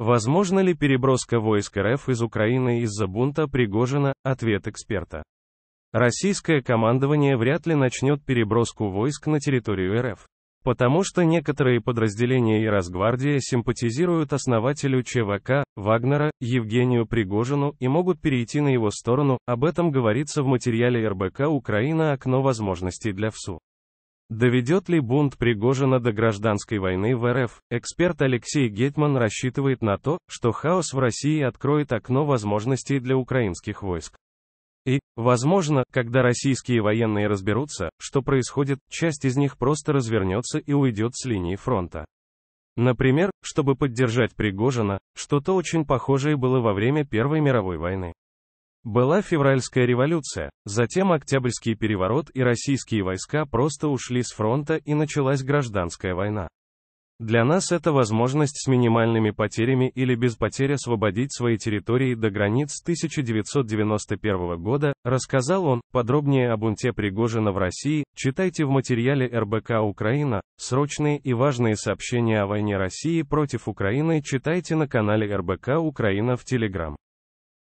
Возможно ли переброска войск РФ из Украины из-за бунта Пригожина? Ответ эксперта. Российское командование вряд ли начнет переброску войск на территорию РФ. Потому что некоторые подразделения и Росгвардия симпатизируют основателю ЧВК, Вагнера, Евгению Пригожину и могут перейти на его сторону, об этом говорится в материале РБК «Украина. Окно возможностей для ВСУ». Доведет ли бунт Пригожина до гражданской войны в РФ? Эксперт Алексей Гетман рассчитывает на то, что хаос в России откроет окно возможностей для украинских войск. И, возможно, когда российские военные разберутся, что происходит, часть из них просто развернется и уйдет с линии фронта. Например, чтобы поддержать Пригожина, что-то очень похожее было во время Первой мировой войны. Была февральская революция, затем Октябрьский переворот и российские войска просто ушли с фронта и началась гражданская война. Для нас это возможность с минимальными потерями или без потерь освободить свои территории до границ 1991 года, рассказал он, подробнее о бунте Пригожина в России, читайте в материале РБК «Украина», срочные и важные сообщения о войне России против Украины читайте на канале РБК «Украина» в Телеграм.